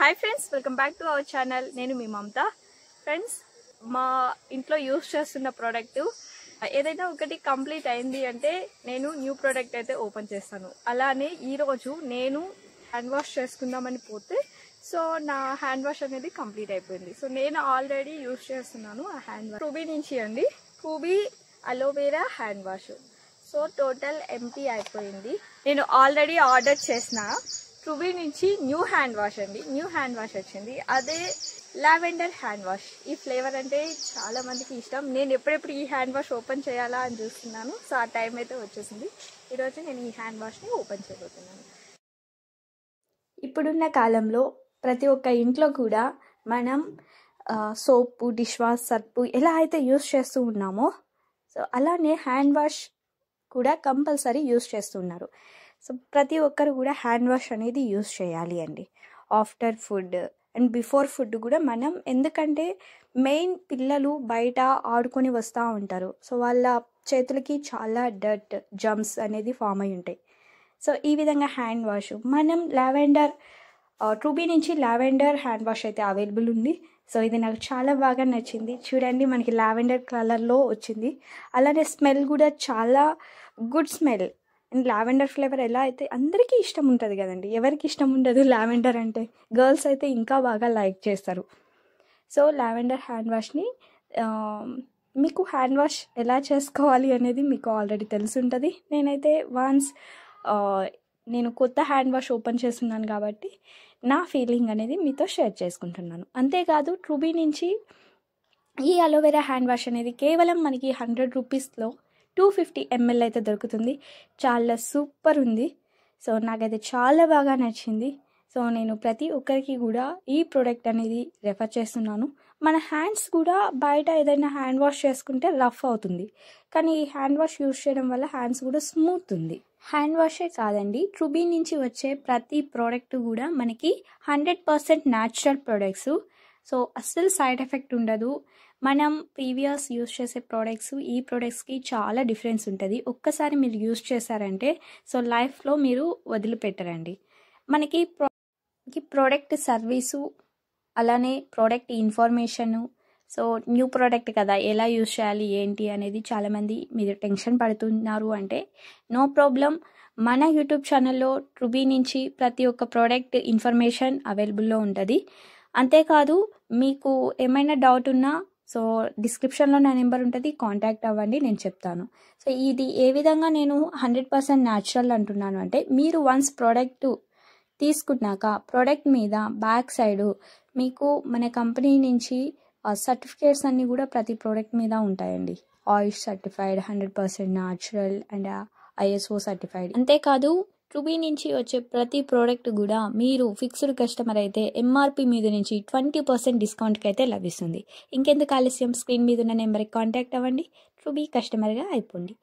hi friends welcome back to our channel నేను మీ మమత friends మా ఇంట్లో యూస్ చేస్తున్న ప్రోడక్ట్ ఏదైనా ఒకటి కంప్లీట్ అయింది అంటే నేను న్యూ ప్రోడక్ట్ అయితే ఓపెన్ చేస్తాను అలానే ఈరోజు నేను హ్యాండ్ వాష్ చేసుకుందామని పోతే సో నా హ్యాండ్ వాష్ అనేది కంప్లీట్ అయిపోయింది సో నేను ఆల్రెడీ యూస్ చేస్తున్నాను ఆ హ్యాండ్ వాష్ టూబీ నుంచి అండి TruBee aloe vera hand wash so total empty అయిపోయింది నేను ఆల్రెడీ ఆర్డర్ చేసిన ట్రుబీ నుంచి న్యూ హ్యాండ్ వాష్ అండి న్యూ హ్యాండ్ వాష్ వచ్చింది అదే లావెండర్ హ్యాండ్ వాష్ ఈ ఫ్లేవర్ అంటే చాలా మందికి ఇష్టం నేను ఎప్పుడెప్పుడు ఈ హ్యాండ్ వాష్ ఓపెన్ చేయాలా అని చూస్తున్నాను సో ఆ టైం అయితే వచ్చేసింది ఈరోజు నేను ఈ హ్యాండ్ వాష్ని ఓపెన్ చేయబోతున్నాను ఇప్పుడున్న కాలంలో ప్రతి ఒక్క ఇంట్లో కూడా మనం సోపు డిష్ వాష్ సర్పు ఎలా అయితే యూస్ చేస్తూ ఉన్నామో సో అలానే హ్యాండ్ వాష్ కూడా కంపల్సరీ యూస్ చేస్తున్నారు సో ప్రతి ఒక్కరు కూడా హ్యాండ్ వాష్ అనేది యూస్ చేయాలి అండి after food and before food కూడా మనం ఎందుకంటే మెయిన్ పిల్లలు బయట ఆడుకొని వస్తూ ఉంటారు సో వాళ్ళ చేతులకి చాలా డర్ట్ జమ్స్ అనేది ఫామ్ అయి ఉంటాయి సో ఈ విధంగా హ్యాండ్ వాష్ మనం లావెండర్ ట్రూబీ నుంచి లావెండర్ హ్యాండ్ వాష్ అయితే అవైలబుల్ ఉంది సో ఇది నాకు చాలా బాగా నచ్చింది చూడండి మనకి లావెండర్ కలర్లో వచ్చింది అలానే స్మెల్ కూడా చాలా good smell and lavender flavour ఎలా అయితే అందరికీ ఇష్టం ఉంటుంది కదండి ఎవరికి ఇష్టం ఉండదు లావెండర్ అంటే గర్ల్స్ అయితే ఇంకా బాగా లైక్ చేస్తారు సో లావెండర్ హ్యాండ్ వాష్ని మీకు హ్యాండ్ వాష్ ఎలా చేసుకోవాలి అనేది మీకు ఆల్రెడీ తెలిసి ఉంటుంది నేనైతే వాన్స్ నేను కొత్త హ్యాండ్ వాష్ ఓపెన్ చేస్తున్నాను కాబట్టి నా ఫీలింగ్ అనేది మీతో షేర్ చేసుకుంటున్నాను అంతేకాదు ట్రూబీ నుంచి ఈ అలోవెరా హ్యాండ్ వాష్ అనేది కేవలం మనకి హండ్రెడ్ రూపీస్లో టూ ఫిఫ్టీ ఎంఎల్ అయితే దొరుకుతుంది చాలా సూపర్ ఉంది సో నాకైతే చాలా బాగా నచ్చింది సో నేను ప్రతి ఒక్కరికి కూడా ఈ ప్రోడక్ట్ అనేది రెఫర్ చేస్తున్నాను మన హ్యాండ్స్ కూడా బయట ఏదైనా హ్యాండ్ వాష్ చేసుకుంటే రఫ్ అవుతుంది కానీ ఈ హ్యాండ్ వాష్ యూజ్ చేయడం వల్ల హ్యాండ్స్ కూడా స్మూత్ ఉంది హ్యాండ్ వాషే కాదండి ట్రుబీ నుంచి వచ్చే ప్రతి ప్రోడక్ట్ కూడా మనకి hundred percent natural products so అస్సలు సైడ్ ఎఫెక్ట్ ఉండదు మనం ప్రీవియస్ యూస్ చేసే ప్రోడక్ట్స్ ఈ ప్రోడక్ట్స్కి చాలా డిఫరెన్స్ ఉంటుంది ఒక్కసారి మీరు యూస్ చేశారంటే సో లైఫ్లో మీరు వదిలిపెట్టరండి మనకి ప్రో ప్రోడక్ట్ సర్వీసు అలానే product information so new product కదా ఎలా యూస్ చేయాలి ఏంటి అనేది చాలామంది మీరు టెన్షన్ పడుతున్నారు అంటే నో ప్రాబ్లం మన యూట్యూబ్ ఛానల్లో ట్రుబీ నుంచి ప్రతి ఒక్క ప్రోడక్ట్ ఇన్ఫర్మేషన్ అవైలబుల్లో ఉంటుంది అంతేకాదు మీకు ఏమైనా డౌట్ ఉన్నా సో డిస్క్రిప్షన్లో నా నెంబర్ ఉంటుంది కాంటాక్ట్ అవ్వండి నేను చెప్తాను సో ఇది ఏ విధంగా నేను హండ్రెడ్ పర్సెంట్ న్యాచురల్ అంటున్నాను అంటే మీరు వన్స్ ప్రోడక్ట్ తీసుకున్నాక ప్రోడక్ట్ మీద బ్యాక్ సైడు మీకు మన కంపెనీ నుంచి సర్టిఫికేట్స్ అన్నీ కూడా ప్రతి ప్రోడక్ట్ మీద ఉంటాయండి oil certified hundred percent natural and ISO certified అంతేకాదు ట్రూబీ నుంచి వచ్చే ప్రతి ప్రోడక్ట్ కూడా మీరు ఫిక్స్డ్ కస్టమర్ అయితే ఎంఆర్పి మీద నుంచి ట్వంటీ పర్సెంట్ డిస్కౌంట్కి అయితే లభిస్తుంది ఇంకెందుకు ఆలస్యం స్క్రీన్ మీద ఉన్న నెంబర్కి కాంటాక్ట్ అవ్వండి ట్రూబీ కస్టమర్గా అయిపోండి